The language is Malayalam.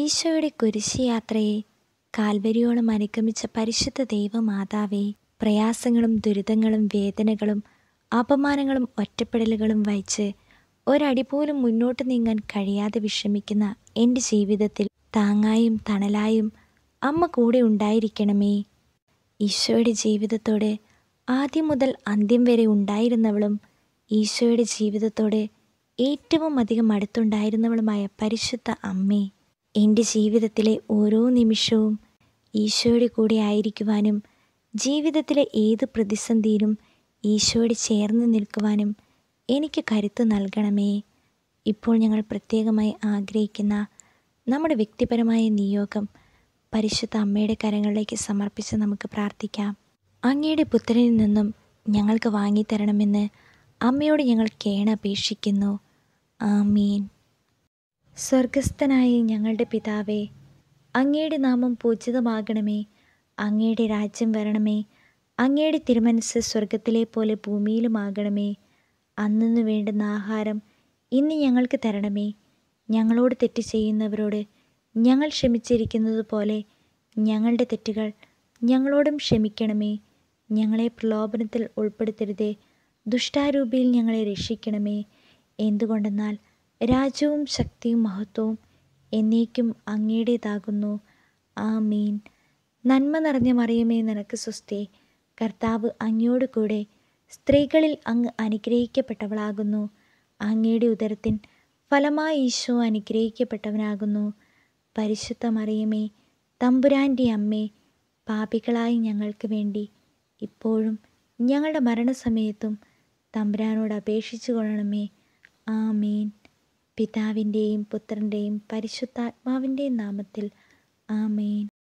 ഈശോയുടെ കുരിശിയാത്രയെ കാൽവരിയോണം അനുഗമിച്ച പരിശുദ്ധ ദൈവമാതാവേ പ്രയാസങ്ങളും ദുരിതങ്ങളും വേദനകളും അപമാനങ്ങളും ഒറ്റപ്പെടലുകളും വഹിച്ച് ഒരടി പോലും മുന്നോട്ട് നീങ്ങാൻ കഴിയാതെ വിഷമിക്കുന്ന എൻ്റെ ജീവിതത്തിൽ താങ്ങായും തണലായും അമ്മ കൂടെ ഉണ്ടായിരിക്കണമേ ഈശോയുടെ ജീവിതത്തോട് ആദ്യം മുതൽ അന്ത്യം വരെ ഉണ്ടായിരുന്നവളും ഈശോയുടെ ജീവിതത്തോട് ഏറ്റവും അധികം അടുത്തുണ്ടായിരുന്നവളുമായ പരിശുദ്ധ അമ്മേ എൻ്റെ ജീവിതത്തിലെ ഓരോ നിമിഷവും ഈശോയുടെ കൂടെ ആയിരിക്കുവാനും ജീവിതത്തിലെ ഏത് പ്രതിസന്ധിയിലും ഈശോയോട് ചേർന്ന് നിൽക്കുവാനും എനിക്ക് കരുത്ത് നൽകണമേ ഇപ്പോൾ ഞങ്ങൾ പ്രത്യേകമായി ആഗ്രഹിക്കുന്ന നമ്മുടെ വ്യക്തിപരമായ നിയോഗം പരിശുദ്ധ അമ്മയുടെ കരങ്ങളിലേക്ക് സമർപ്പിച്ച് നമുക്ക് പ്രാർത്ഥിക്കാം അങ്ങയുടെ പുത്രനിൽ നിന്നും ഞങ്ങൾക്ക് വാങ്ങിത്തരണമെന്ന് അമ്മയോട് ഞങ്ങൾ കേണപേക്ഷിക്കുന്നു ആമീൻ സ്വർഗസ്ഥനായ ഞങ്ങളുടെ പിതാവേ അങ്ങയുടെ നാമം പൂജിതമാകണമേ അങ്ങയുടെ രാജ്യം വരണമേ അങ്ങയുടെ തിരുമനസ് സ്വർഗത്തിലെ പോലെ ഭൂമിയിലുമാകണമേ അന്നു വേണ്ടുന്ന ആഹാരം ഇന്ന് ഞങ്ങൾക്ക് തരണമേ ഞങ്ങളോട് തെറ്റ് ചെയ്യുന്നവരോട് ഞങ്ങൾ ക്ഷമിച്ചിരിക്കുന്നത് പോലെ ഞങ്ങളുടെ തെറ്റുകൾ ഞങ്ങളോടും ക്ഷമിക്കണമേ ഞങ്ങളെ പ്രലോഭനത്തിൽ ഉൾപ്പെടുത്തരുതേ ദുഷ്ടാരൂപിയിൽ ഞങ്ങളെ രക്ഷിക്കണമേ എന്തുകൊണ്ടെന്നാൽ രാജ്യവും ശക്തിയും മഹത്വവും എന്നേക്കും അങ്ങയുടേതാകുന്നു ആ മീൻ നന്മ നിറഞ്ഞ മറിയമേ നിനക്ക് സ്വസ്തി കർത്താവ് അങ്ങയോട് കൂടെ സ്ത്രീകളിൽ അങ്ങ് അനുഗ്രഹിക്കപ്പെട്ടവളാകുന്നു അങ്ങയുടെ ഉദരത്തിൻ ഫലമായി ഈശോ അനുഗ്രഹിക്കപ്പെട്ടവനാകുന്നു പരിശുദ്ധ മറിയമേ തമ്പുരാൻ്റെ അമ്മേ പാപികളായി ഞങ്ങൾക്ക് വേണ്ടി ഇപ്പോഴും ഞങ്ങളുടെ മരണസമയത്തും തമ്പുരാനോട് അപേക്ഷിച്ചു കൊള്ളണമേ ആമേൻ പിതാവിൻ്റെയും പുത്രൻ്റെയും പരിശുദ്ധാത്മാവിൻ്റെയും നാമത്തിൽ ആമേൻ